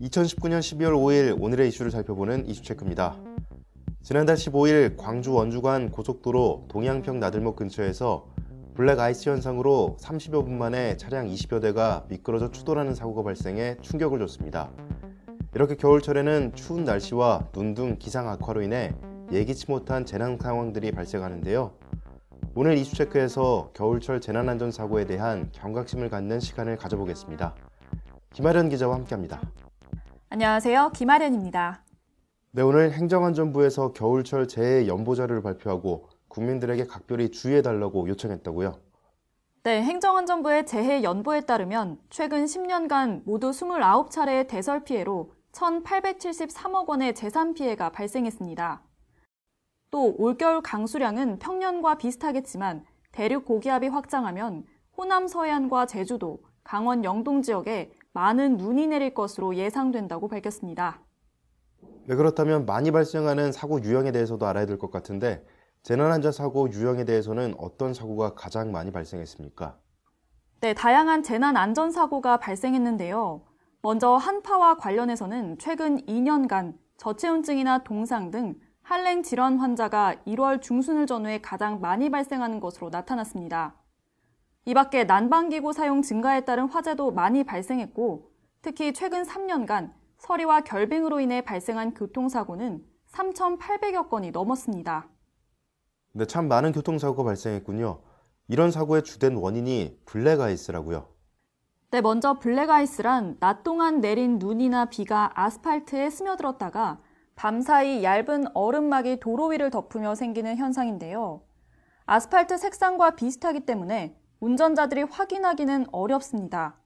2019년 12월 5일 오늘의 이슈를 살펴보는 이슈체크입니다. 지난달 15일 광주 원주간 고속도로 동양평 나들목 근처에서 블랙 아이스 현상으로 30여 분 만에 차량 20여 대가 미끄러져 추돌하는 사고가 발생해 충격을 줬습니다. 이렇게 겨울철에는 추운 날씨와 눈 등 기상 악화로 인해 예기치 못한 재난 상황들이 발생하는데요. 오늘 이슈체크에서 겨울철 재난안전 사고에 대한 경각심을 갖는 시간을 가져보겠습니다. 김아련 기자와 함께합니다. 안녕하세요. 김아련입니다. 네, 오늘 행정안전부에서 겨울철 재해 연보자를 료 발표하고 국민들에게 각별히 주의해달라고 요청했다고요? 네, 행정안전부의 재해 연보에 따르면 최근 10년간 모두 29차례의 대설 피해로 1,873억 원의 재산 피해가 발생했습니다. 또 올겨울 강수량은 평년과 비슷하겠지만 대륙 고기압이 확장하면 호남 서해안과 제주도, 강원 영동 지역에 많은 눈이 내릴 것으로 예상된다고 밝혔습니다. 네, 그렇다면 많이 발생하는 사고 유형에 대해서도 알아야 될 것 같은데 재난안전 사고 유형에 대해서는 어떤 사고가 가장 많이 발생했습니까? 네, 다양한 재난안전 사고가 발생했는데요. 먼저 한파와 관련해서는 최근 2년간 저체온증이나 동상 등 한랭 질환 환자가 1월 중순을 전후에 가장 많이 발생하는 것으로 나타났습니다. 이 밖에 난방기구 사용 증가에 따른 화재도 많이 발생했고, 특히 최근 3년간 서리와 결빙으로 인해 발생한 교통사고는 3,800여 건이 넘었습니다. 네, 참 많은 교통사고가 발생했군요. 이런 사고의 주된 원인이 블랙아이스라고요. 네, 먼저 블랙아이스란 낮 동안 내린 눈이나 비가 아스팔트에 스며들었다가 밤사이 얇은 얼음막이 도로 위를 덮으며 생기는 현상인데요. 아스팔트 색상과 비슷하기 때문에 운전자들이 확인하기는 어렵습니다.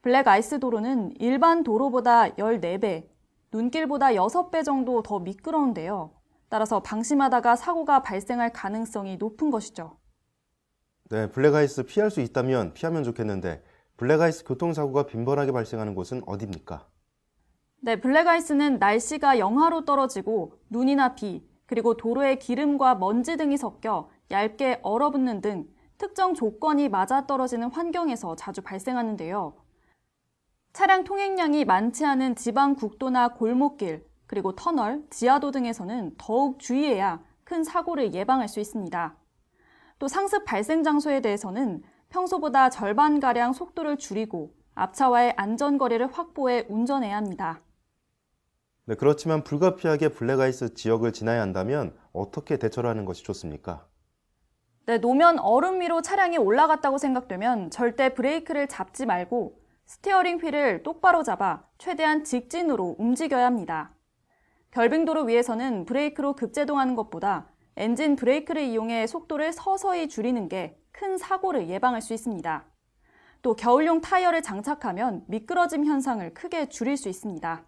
블랙 아이스 도로는 일반 도로보다 14배, 눈길보다 6배 정도 더 미끄러운데요. 따라서 방심하다가 사고가 발생할 가능성이 높은 것이죠. 네, 블랙 아이스 피할 수 있다면 피하면 좋겠는데 블랙 아이스 교통사고가 빈번하게 발생하는 곳은 어디입니까? 네, 블랙아이스는 날씨가 영하로 떨어지고 눈이나 비, 그리고 도로에 기름과 먼지 등이 섞여 얇게 얼어붙는 등 특정 조건이 맞아떨어지는 환경에서 자주 발생하는데요. 차량 통행량이 많지 않은 지방 국도나 골목길, 그리고 터널, 지하도 등에서는 더욱 주의해야 큰 사고를 예방할 수 있습니다. 또 상습 발생 장소에 대해서는 평소보다 절반가량 속도를 줄이고 앞차와의 안전거리를 확보해 운전해야 합니다. 네, 그렇지만 불가피하게 블랙아이스 지역을 지나야 한다면 어떻게 대처를 하는 것이 좋습니까? 네, 노면 얼음 위로 차량이 올라갔다고 생각되면 절대 브레이크를 잡지 말고 스티어링 휠을 똑바로 잡아 최대한 직진으로 움직여야 합니다. 결빙도로 위에서는 브레이크로 급제동하는 것보다 엔진 브레이크를 이용해 속도를 서서히 줄이는 게 큰 사고를 예방할 수 있습니다. 또 겨울용 타이어를 장착하면 미끄러짐 현상을 크게 줄일 수 있습니다.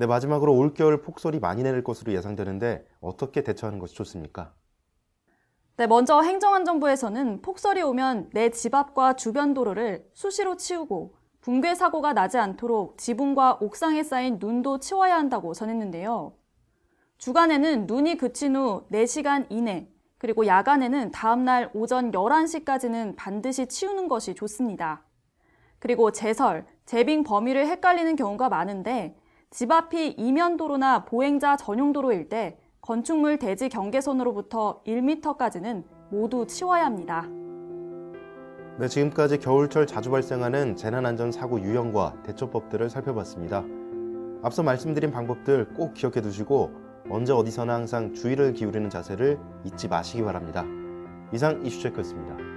네, 마지막으로 올겨울 폭설이 많이 내릴 것으로 예상되는데 어떻게 대처하는 것이 좋습니까? 네, 먼저 행정안전부에서는 폭설이 오면 내 집 앞과 주변 도로를 수시로 치우고 붕괴 사고가 나지 않도록 지붕과 옥상에 쌓인 눈도 치워야 한다고 전했는데요. 주간에는 눈이 그친 후 4시간 이내, 그리고 야간에는 다음날 오전 11시까지는 반드시 치우는 것이 좋습니다. 그리고 제설, 제빙 범위를 헷갈리는 경우가 많은데 집 앞이 이면도로나 보행자 전용도로일 때 건축물 대지 경계선으로부터 1m까지는 모두 치워야 합니다. 네, 지금까지 겨울철 자주 발생하는 재난안전사고 유형과 대처법들을 살펴봤습니다. 앞서 말씀드린 방법들 꼭 기억해 두시고 언제 어디서나 항상 주의를 기울이는 자세를 잊지 마시기 바랍니다. 이상 이슈체크였습니다.